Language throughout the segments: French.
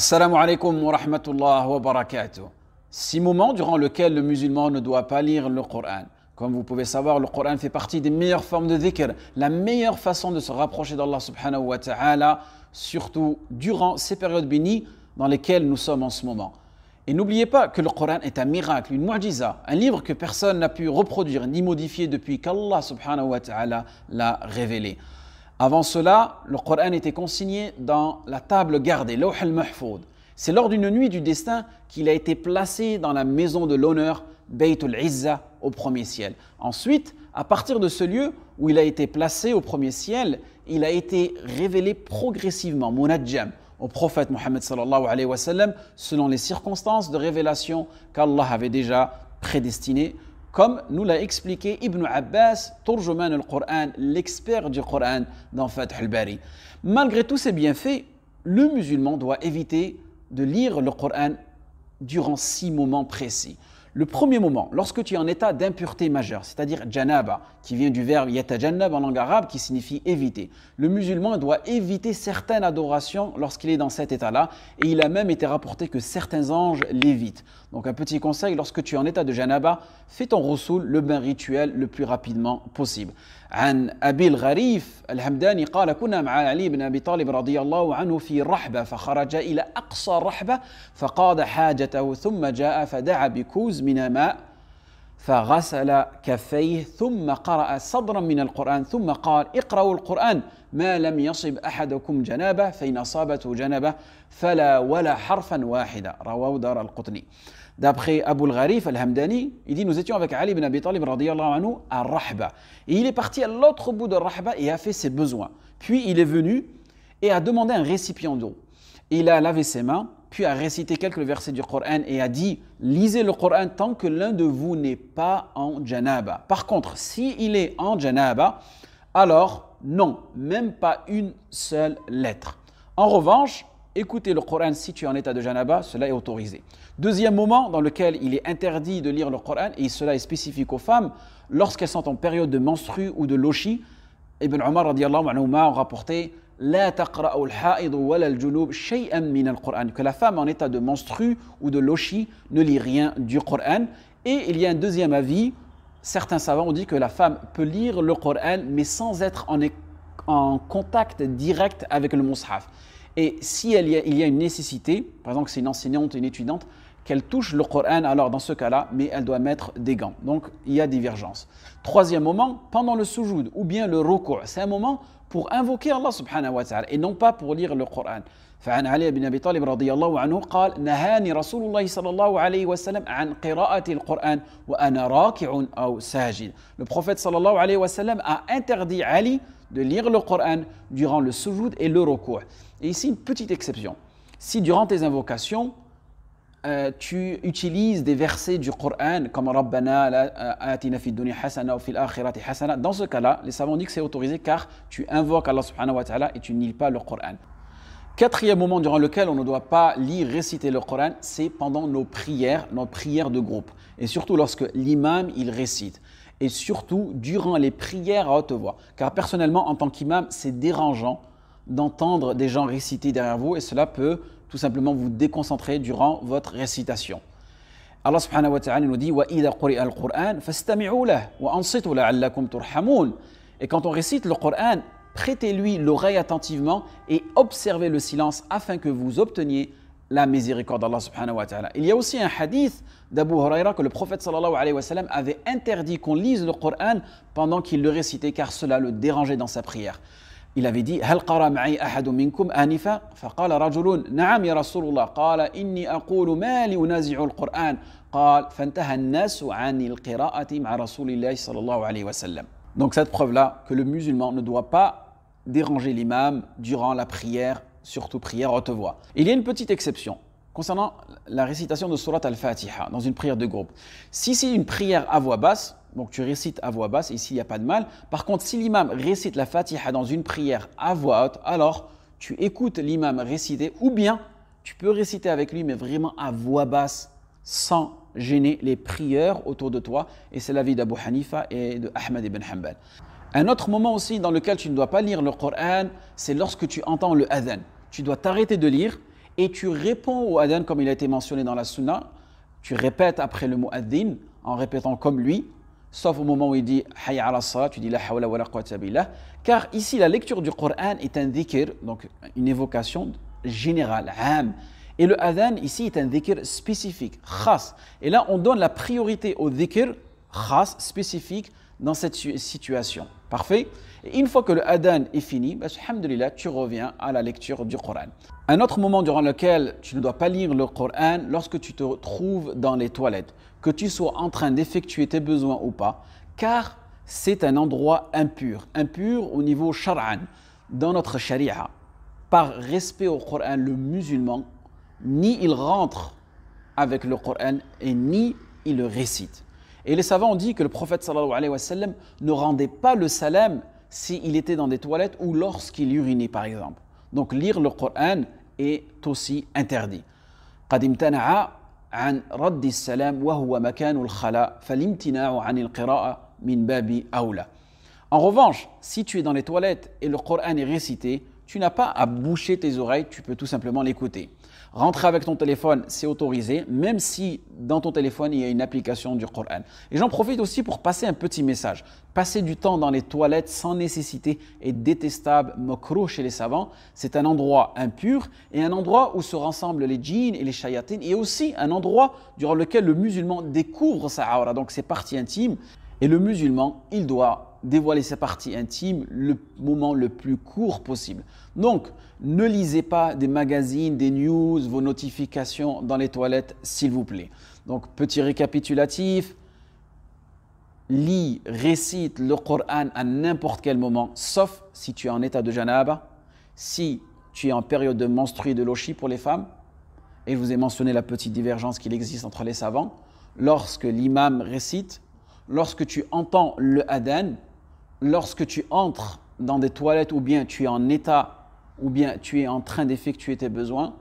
Assalamu alaikum wa wa barakatuh. Six moments durant lesquels le musulman ne doit pas lire le Coran. Comme vous pouvez savoir, le Coran fait partie des meilleures formes de dhikr, la meilleure façon de se rapprocher d'Allah subhanahu wa ta'ala, surtout durant ces périodes bénies dans lesquelles nous sommes en ce moment. Et n'oubliez pas que le Coran est un miracle, une mu'jiza, un livre que personne n'a pu reproduire ni modifier depuis qu'Allah subhanahu wa ta'ala l'a révélé. Avant cela, le Coran était consigné dans la table gardée, al-Lauh al-Mahfoud. C'est lors d'une nuit du destin qu'il a été placé dans la maison de l'honneur, al Izza, au premier ciel. Ensuite, à partir de ce lieu où il a été placé au premier ciel, il a été révélé progressivement, Munajjam, au prophète Mohammed sallallahu alayhi wa sallam, selon les circonstances de révélation qu'Allah avait déjà prédestinées comme nous l'a expliqué Ibn Abbas, Turjuman al-Qur'an, l'expert du Coran dans Fath al-Bari. Malgré tous ces bienfaits, le musulman doit éviter de lire le Coran durant six moments précis. Le premier moment, lorsque tu es en état d'impureté majeure, c'est-à-dire janaba, qui vient du verbe yatajanab en langue arabe, qui signifie éviter. Le musulman doit éviter certaines adorations lorsqu'il est dans cet état-là, et il a même été rapporté que certains anges l'évitent. Donc un petit conseil, lorsque tu es en état de janaba, fais ton roussoul, le bain rituel, le plus rapidement possible. عن أبي الغريف الهمداني قال كنا مع علي بن أبي طالب رضي الله عنه في رحبة فخرج إلى أقصى رحبة فقاد حاجته ثم جاء فدعا بكوز من ماء فغسل كفيه ثم قرأ صدرا من القرآن ثم قال اقرأوا القرآن ما لم يصب أحدكم جنابه فإن أصابته جنابه فلا ولا حرفا واحدا رواه دار القطني D'après Abu al-Gharif al-Hamdani, il dit Nous étions avec Ali ibn Abi Talib anhu, à Rahba. Et il est parti à l'autre bout de Rahba et a fait ses besoins. Puis il est venu et a demandé un récipient d'eau. Il a lavé ses mains, puis a récité quelques versets du Coran et a dit Lisez le Coran tant que l'un de vous n'est pas en janaba. Par contre, s'il est en janaba, alors non, même pas une seule lettre. En revanche, Écoutez le Coran si tu es en état de janaba, cela est autorisé. Deuxième moment dans lequel il est interdit de lire le Coran, et cela est spécifique aux femmes, lorsqu'elles sont en période de menstru ou de lochi, Ibn Omar radiallahu anhu a rapporté que la femme en état de menstru ou de lochi ne lit rien du Coran. Et il y a un deuxième avis, certains savants ont dit que la femme peut lire le Coran mais sans être en, contact direct avec le mushaf. Et si il y a une nécessité, par exemple que c'est une enseignante, une étudiante, qu'elle touche le Coran, alors dans ce cas-là, mais elle doit mettre des gants. Donc il y a divergence. Troisième moment, pendant le soujoud ou bien le ruku', c'est un moment pour invoquer Allah subhanahu wa ta'ala et non pas pour lire le Coran. فعن علي بن ابي طالب رضي الله عنه قال نهاني رسول alayhi wa sallam an وسلم al-Qur'an wa وانا le prophète sallallahu alayhi wa sallam a interdit Ali de lire le Coran durant le sujoud et le recours et ici une petite exception si durant tes invocations euh, tu utilises des versets du Coran comme Rabbana euh, atina dunya hasana fil akhirati hasana, dans ce cas-là, les savants disent que c'est autorisé car tu invoques Allah subhanahu wa ta'ala et tu n'iles pas le Coran. Quatrième moment durant lequel on ne doit pas lire, réciter le Coran, c'est pendant nos prières, nos prières de groupe. Et surtout lorsque l'imam, il récite et surtout durant les prières à haute voix. Car personnellement, en tant qu'imam, c'est dérangeant d'entendre des gens réciter derrière vous et cela peut tout simplement vous déconcentrer durant votre récitation. Allah nous dit Et quand on récite le Coran, prêtez-lui l'oreille attentivement et observez le silence afin que vous obteniez la miséricorde d'Allah subhanahu Il y a aussi un hadith d'Abu Huraira que le prophète sallallahu alayhi wa sallam avait interdit qu'on lise le Coran pendant qu'il le récitait car cela le dérangeait dans sa prière il avait dit Donc cette preuve-là, que le musulman ne doit pas déranger l'imam durant la prière, surtout prière haute voix. Il y a une petite exception concernant la récitation de Surat al-Fatiha dans une prière de groupe. Si c'est une prière à voix basse, donc tu récites à voix basse, ici il n'y a pas de mal. Par contre, si l'imam récite la Fatiha dans une prière à voix haute, alors tu écoutes l'imam réciter, ou bien tu peux réciter avec lui, mais vraiment à voix basse, sans gêner les prieurs autour de toi. Et c'est l'avis d'Abu Hanifa et de Ahmed ibn Hanbal. Un autre moment aussi dans lequel tu ne dois pas lire le Coran, c'est lorsque tu entends le adhan. Tu dois t'arrêter de lire et tu réponds au adhan comme il a été mentionné dans la sunna. Tu répètes après le adhin, en répétant comme lui, sauf au moment où il dit Hayya ala tu dis La hawla wa la quwwata billah, car ici la lecture du Coran est un dhikr, donc une évocation générale, am. Et le adhan ici est un dhikr spécifique, khas. Et là on donne la priorité au dhikr khas, spécifique, dans cette situation. Parfait Et une fois que le adhan est fini, bah, tu reviens à la lecture du Coran. Un autre moment durant lequel tu ne dois pas lire le Coran, lorsque tu te trouves dans les toilettes, que tu sois en train d'effectuer tes besoins ou pas, car c'est un endroit impur, impur au niveau char'an, dans notre sharia. Par respect au Coran, le musulman, ni il rentre avec le Coran et ni il le récite. Et les savants ont dit que le prophète sallallahu alayhi wa sallam ne rendait pas le salam s'il était dans des toilettes ou lorsqu'il urinait par exemple. Donc lire le Coran est aussi interdit. En revanche, si tu es dans les toilettes et le Coran est récité, tu n'as pas à boucher tes oreilles, tu peux tout simplement l'écouter. Rentrer avec ton téléphone, c'est autorisé, même si dans ton téléphone, il y a une application du Coran. Et j'en profite aussi pour passer un petit message. Passer du temps dans les toilettes sans nécessité est détestable, mokro chez les savants. C'est un endroit impur et un endroit où se rassemblent les djinns et les shayatines et aussi un endroit durant lequel le musulman découvre sa aura, donc c'est parties intime. Et le musulman, il doit dévoiler sa partie intime le moment le plus court possible. Donc, ne lisez pas des magazines, des news, vos notifications dans les toilettes, s'il vous plaît. Donc, petit récapitulatif, lis, récite le Coran à n'importe quel moment, sauf si tu es en état de janaba, si tu es en période de menstruée de lochi pour les femmes, et je vous ai mentionné la petite divergence qu'il existe entre les savants, lorsque l'imam récite, lorsque tu entends le adhan lorsque tu entres dans des toilettes ou bien tu es en état ou bien tu es en train d'effectuer tes besoins.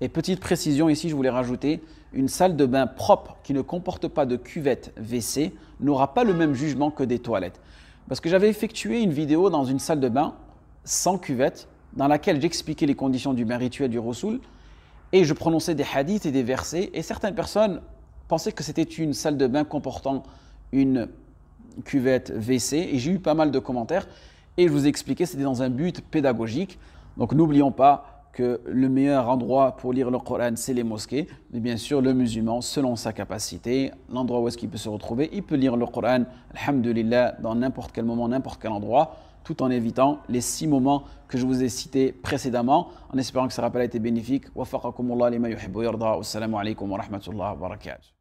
Et petite précision ici, je voulais rajouter, une salle de bain propre qui ne comporte pas de cuvette WC n'aura pas le même jugement que des toilettes. Parce que j'avais effectué une vidéo dans une salle de bain sans cuvette, dans laquelle j'expliquais les conditions du bain rituel du Rasoul, et je prononçais des hadiths et des versets, et certaines personnes pensaient que c'était une salle de bain comportant une cuvette, WC, et j'ai eu pas mal de commentaires. Et je vous ai expliqué, c'était dans un but pédagogique. Donc n'oublions pas que le meilleur endroit pour lire le Coran, c'est les mosquées. Mais bien sûr, le musulman, selon sa capacité, l'endroit où est-ce qu'il peut se retrouver, il peut lire le Coran, alhamdulillah, dans n'importe quel moment, n'importe quel endroit, tout en évitant les six moments que je vous ai cités précédemment, en espérant que ce rappel a été bénéfique. Wa alaikum wa wa